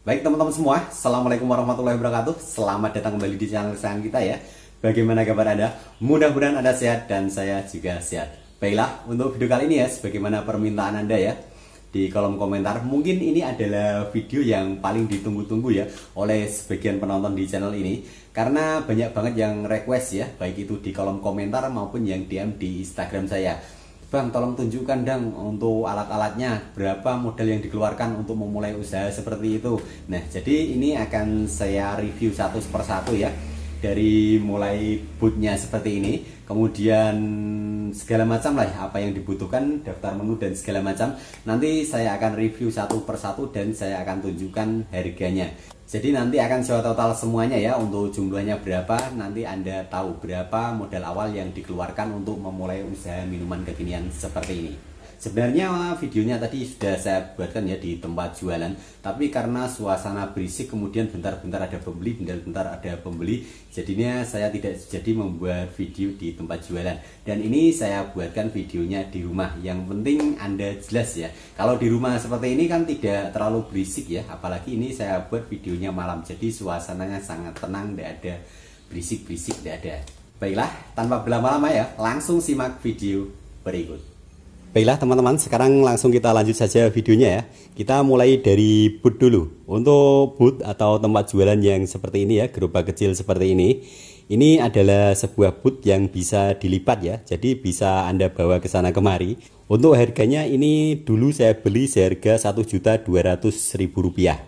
Baik teman-teman semua, Assalamualaikum warahmatullahi wabarakatuh Selamat datang kembali di channel kesayangan kita ya Bagaimana kabar Anda? Mudah-mudahan Anda sehat dan saya juga sehat Baiklah, untuk video kali ini ya, sebagaimana permintaan Anda ya di kolom komentar mungkin ini adalah video yang paling ditunggu-tunggu ya oleh sebagian penonton di channel ini karena banyak banget yang request ya baik itu di kolom komentar maupun yang DM di Instagram saya Bang, tolong tunjukkan dong untuk alat-alatnya, berapa modal yang dikeluarkan untuk memulai usaha seperti itu. Nah, jadi ini akan saya review satu per satu ya, dari mulai bootnya seperti ini, kemudian segala macam lah ya, apa yang dibutuhkan daftar menu dan segala macam nanti saya akan review satu persatu dan saya akan tunjukkan harganya jadi nanti akan saya total semuanya ya untuk jumlahnya berapa nanti anda tahu berapa modal awal yang dikeluarkan untuk memulai usaha minuman kekinian seperti ini Sebenarnya videonya tadi sudah saya buatkan ya di tempat jualan, tapi karena suasana berisik kemudian bentar-bentar ada pembeli, bentar-bentar ada pembeli, jadinya saya tidak jadi membuat video di tempat jualan. Dan ini saya buatkan videonya di rumah. Yang penting Anda jelas ya. Kalau di rumah seperti ini kan tidak terlalu berisik ya, apalagi ini saya buat videonya malam. Jadi suasananya sangat tenang, tidak ada berisik-berisik, tidak ada. Baiklah, tanpa berlama-lama ya, langsung simak video berikut. Baiklah teman-teman, sekarang langsung kita lanjut saja videonya ya. Kita mulai dari boot dulu. Untuk boot atau tempat jualan yang seperti ini ya, gerobak kecil seperti ini. Ini adalah sebuah boot yang bisa dilipat ya, jadi bisa Anda bawa ke sana kemari. Untuk harganya ini dulu saya beli seharga Rp1.200.000.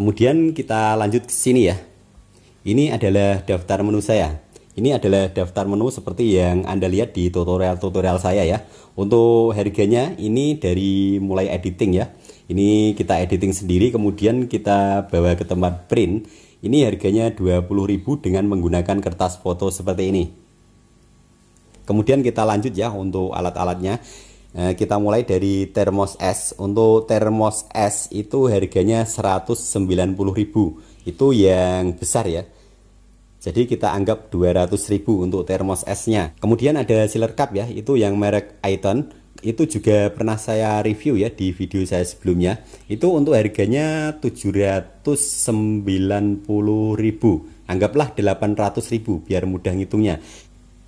Kemudian kita lanjut ke sini ya. Ini adalah daftar menu saya. Ini adalah daftar menu seperti yang Anda lihat di tutorial-tutorial saya ya. Untuk harganya ini dari mulai editing ya. Ini kita editing sendiri kemudian kita bawa ke tempat print. Ini harganya 20.000 dengan menggunakan kertas foto seperti ini. Kemudian kita lanjut ya untuk alat-alatnya. Eh, kita mulai dari termos es. Untuk termos es itu harganya 190.000. Itu yang besar ya jadi kita anggap 200.000 untuk termos esnya. Kemudian ada sealer cup ya, itu yang merek aiton Itu juga pernah saya review ya di video saya sebelumnya. Itu untuk harganya 790.000. Anggaplah 800.000 biar mudah ngitungnya.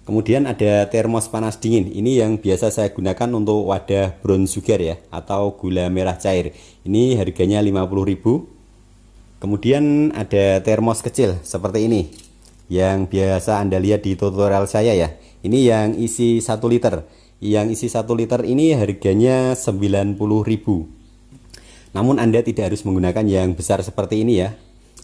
Kemudian ada termos panas dingin. Ini yang biasa saya gunakan untuk wadah brown sugar ya atau gula merah cair. Ini harganya 50.000. Kemudian ada termos kecil seperti ini yang biasa Anda lihat di tutorial saya ya. Ini yang isi 1 liter. Yang isi 1 liter ini harganya 90.000. Namun Anda tidak harus menggunakan yang besar seperti ini ya.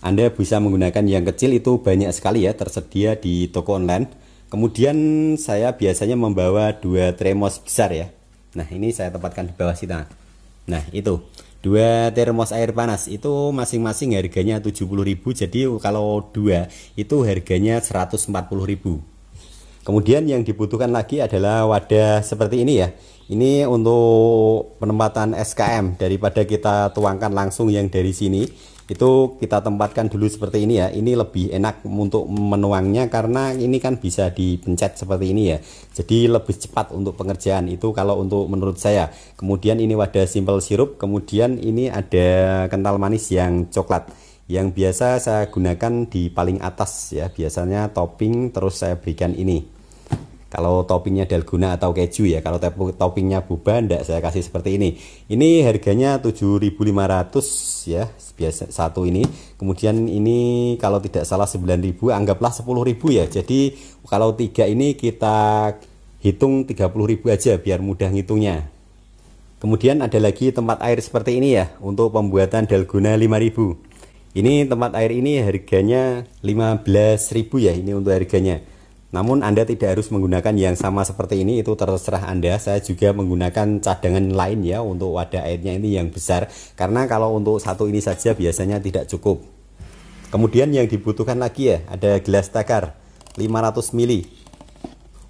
Anda bisa menggunakan yang kecil itu banyak sekali ya tersedia di toko online. Kemudian saya biasanya membawa dua tremos besar ya. Nah, ini saya tempatkan di bawah sini. Nah, itu dua termos air panas itu masing-masing harganya 70.000 jadi kalau dua itu harganya 140.000 kemudian yang dibutuhkan lagi adalah wadah seperti ini ya ini untuk penempatan SKM daripada kita tuangkan langsung yang dari sini itu kita tempatkan dulu seperti ini ya ini lebih enak untuk menuangnya karena ini kan bisa dipencet seperti ini ya jadi lebih cepat untuk pengerjaan itu kalau untuk menurut saya kemudian ini wadah simple sirup kemudian ini ada kental manis yang coklat yang biasa saya gunakan di paling atas ya biasanya topping terus saya berikan ini kalau toppingnya dalgona atau keju ya, kalau toppingnya boba ndak saya kasih seperti ini. Ini harganya 7.500 ya, biasa satu ini. Kemudian ini kalau tidak salah 9.000, anggaplah 10.000 ya. Jadi kalau tiga ini kita hitung 30.000 aja biar mudah ngitungnya. Kemudian ada lagi tempat air seperti ini ya untuk pembuatan dalgona 5000. Ini tempat air ini harganya 15.000 ya ini untuk harganya. Namun Anda tidak harus menggunakan yang sama seperti ini, itu terserah Anda. Saya juga menggunakan cadangan lain ya untuk wadah airnya ini yang besar, karena kalau untuk satu ini saja biasanya tidak cukup. Kemudian yang dibutuhkan lagi ya, ada gelas takar 500 ml.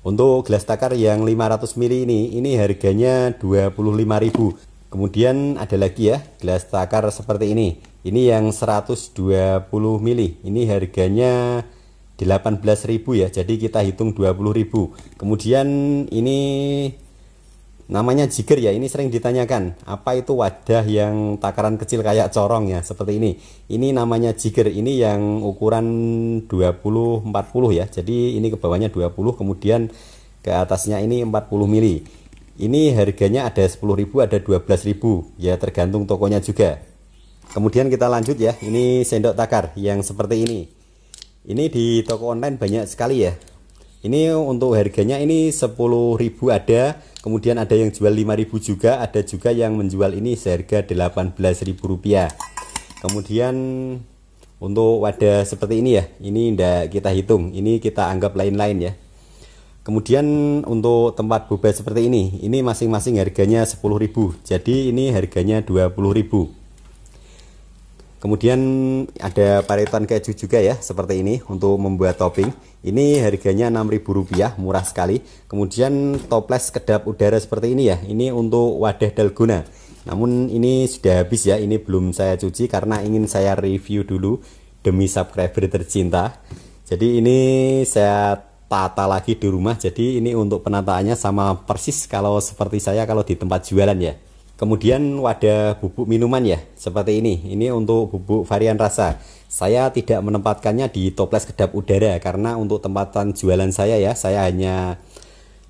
Untuk gelas takar yang 500 ml ini, ini harganya 25.000. Kemudian ada lagi ya, gelas takar seperti ini. Ini yang 120 ml. Ini harganya 18.000 ya jadi kita hitung 20.000 kemudian ini namanya jigger ya ini sering ditanyakan apa itu wadah yang takaran kecil kayak corong ya seperti ini ini namanya jigger ini yang ukuran 20-40 ya jadi ini ke bawahnya 20 kemudian ke atasnya ini 40 mili ini harganya ada 10.000 ada 12.000 ya tergantung tokonya juga kemudian kita lanjut ya ini sendok takar yang seperti ini ini di toko online banyak sekali ya ini untuk harganya ini 10.000 ada kemudian ada yang jual 5.000 juga ada juga yang menjual ini seharga rp rupiah. kemudian untuk wadah seperti ini ya ini tidak kita hitung ini kita anggap lain-lain ya kemudian untuk tempat boba seperti ini ini masing-masing harganya 10.000 jadi ini harganya 20.000 Kemudian ada paritan keju juga ya seperti ini untuk membuat topping. Ini harganya Rp6.000, murah sekali. Kemudian toples kedap udara seperti ini ya. Ini untuk wadah dalgona. Namun ini sudah habis ya, ini belum saya cuci karena ingin saya review dulu demi subscriber tercinta. Jadi ini saya tata lagi di rumah. Jadi ini untuk penataannya sama persis kalau seperti saya kalau di tempat jualan ya. Kemudian wadah bubuk minuman ya, seperti ini. Ini untuk bubuk varian rasa. Saya tidak menempatkannya di toples kedap udara karena untuk tempatan jualan saya ya, saya hanya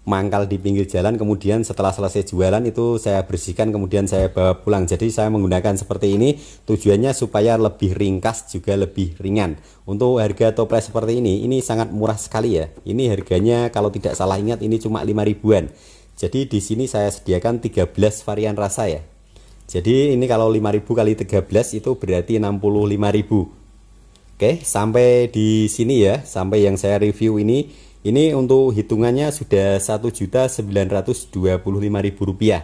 mangkal di pinggir jalan kemudian setelah selesai jualan itu saya bersihkan kemudian saya bawa pulang jadi saya menggunakan seperti ini tujuannya supaya lebih ringkas juga lebih ringan untuk harga toples seperti ini ini sangat murah sekali ya ini harganya kalau tidak salah ingat ini cuma 5 ribuan jadi di sini saya sediakan 13 varian rasa ya. Jadi ini kalau 5000 kali 13 itu berarti 65.000. Oke, sampai di sini ya, sampai yang saya review ini ini untuk hitungannya sudah rp rupiah.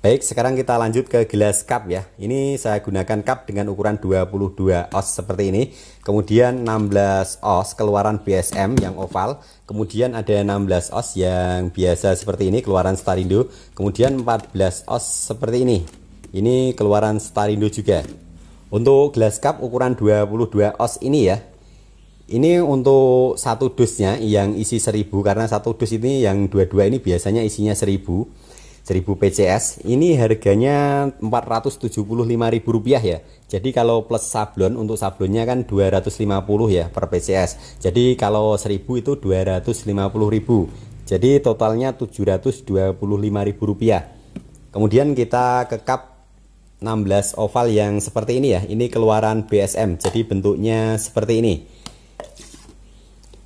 Baik, sekarang kita lanjut ke gelas cup ya. Ini saya gunakan cup dengan ukuran 22 oz seperti ini. Kemudian 16 oz keluaran BSM yang oval. Kemudian ada 16 oz yang biasa seperti ini keluaran Starindo. Kemudian 14 oz seperti ini. Ini keluaran Starindo juga. Untuk gelas cup ukuran 22 oz ini ya. Ini untuk satu dusnya yang isi 1000 karena satu dus ini yang dua-dua ini biasanya isinya 1000. 1000 PCS ini harganya Rp475.000 ya jadi kalau plus sablon untuk sablonnya kan 250 ya per PCS jadi kalau 1000 itu 250.000 jadi totalnya Rp725.000 kemudian kita ke cup 16 oval yang seperti ini ya ini keluaran BSM jadi bentuknya seperti ini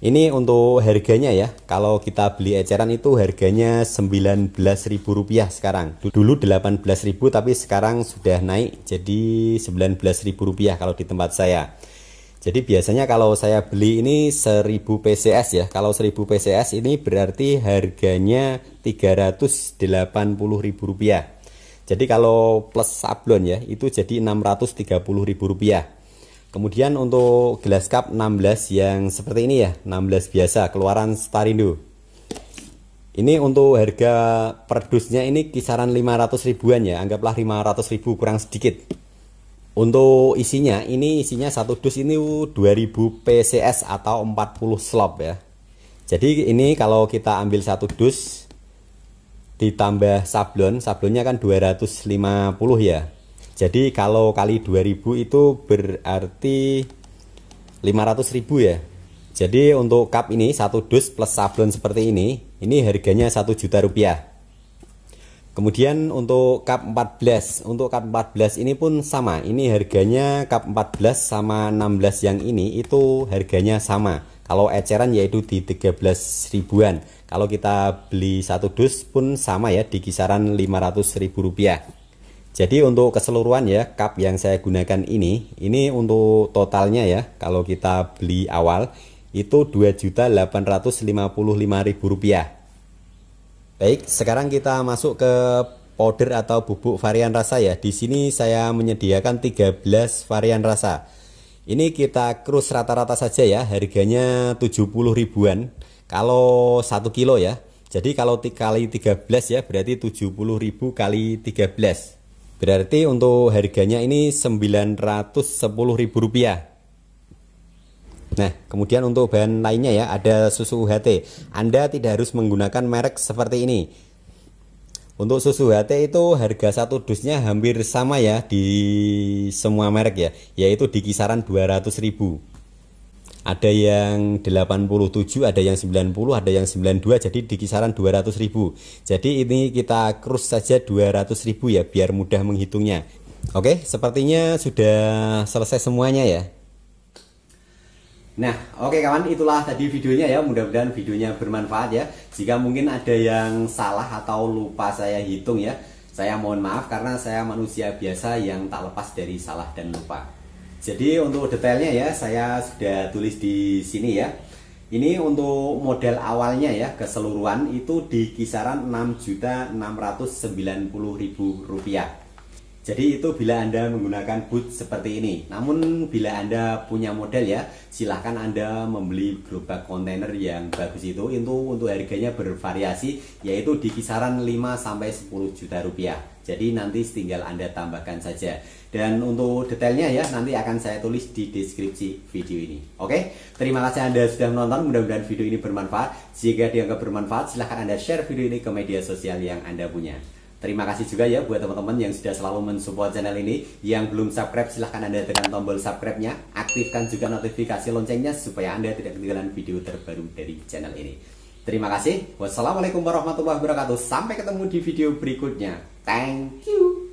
ini untuk harganya ya. Kalau kita beli eceran itu harganya Rp19.000 sekarang. Dulu Rp18.000 tapi sekarang sudah naik jadi Rp19.000 kalau di tempat saya. Jadi biasanya kalau saya beli ini 1000 PCS ya. Kalau 1000 PCS ini berarti harganya Rp380.000. Jadi kalau plus sablon ya itu jadi Rp630.000. Kemudian untuk gelas cup 16 yang seperti ini ya, 16 biasa keluaran Starindo. Ini untuk harga per dusnya ini kisaran 500 ribuan ya, anggaplah 500 ribu kurang sedikit. Untuk isinya, ini isinya satu dus ini 2000 PCS atau 40 slop ya. Jadi ini kalau kita ambil satu dus ditambah sablon, sablonnya kan 250 ya. Jadi kalau kali 2000 itu berarti 500.000 ya. Jadi untuk cup ini satu dus plus sablon seperti ini, ini harganya 1 juta rupiah. Kemudian untuk cup 14, untuk cup 14 ini pun sama. Ini harganya cup 14 sama 16 yang ini itu harganya sama. Kalau eceran yaitu di 13 ribuan. Kalau kita beli satu dus pun sama ya di kisaran 500 ribu rupiah. Jadi untuk keseluruhan ya cup yang saya gunakan ini, ini untuk totalnya ya kalau kita beli awal itu Rp2.855.000. Baik, sekarang kita masuk ke powder atau bubuk varian rasa ya. Di sini saya menyediakan 13 varian rasa. Ini kita cross rata-rata saja ya, harganya 70 ribuan kalau 1 kilo ya. Jadi kalau kali 13 ya berarti 70.000 kali 13. Berarti untuk harganya ini Rp910.000. Nah, kemudian untuk bahan lainnya ya, ada susu UHT. Anda tidak harus menggunakan merek seperti ini. Untuk susu UHT itu harga satu dusnya hampir sama ya di semua merek ya, yaitu di kisaran Rp200.000 ada yang 87, ada yang 90, ada yang 92 jadi di kisaran 200 ribu jadi ini kita cross saja 200 ribu ya biar mudah menghitungnya oke sepertinya sudah selesai semuanya ya Nah, oke kawan, itulah tadi videonya ya. Mudah-mudahan videonya bermanfaat ya. Jika mungkin ada yang salah atau lupa saya hitung ya, saya mohon maaf karena saya manusia biasa yang tak lepas dari salah dan lupa. Jadi untuk detailnya ya saya sudah tulis di sini ya. Ini untuk model awalnya ya keseluruhan itu di kisaran rp rupiah. Jadi itu bila Anda menggunakan boot seperti ini. Namun bila Anda punya model ya, silahkan Anda membeli gerobak kontainer yang bagus itu. Itu untuk harganya bervariasi yaitu di kisaran 5 sampai 10 juta rupiah. Jadi nanti tinggal Anda tambahkan saja. Dan untuk detailnya ya nanti akan saya tulis di deskripsi video ini. Oke, terima kasih Anda sudah menonton. Mudah-mudahan video ini bermanfaat. Jika dianggap bermanfaat, silahkan Anda share video ini ke media sosial yang Anda punya. Terima kasih juga ya buat teman-teman yang sudah selalu mensupport channel ini. Yang belum subscribe silahkan Anda tekan tombol subscribe-nya. Aktifkan juga notifikasi loncengnya supaya Anda tidak ketinggalan video terbaru dari channel ini. Terima kasih. Wassalamualaikum warahmatullahi wabarakatuh. Sampai ketemu di video berikutnya. Thank you.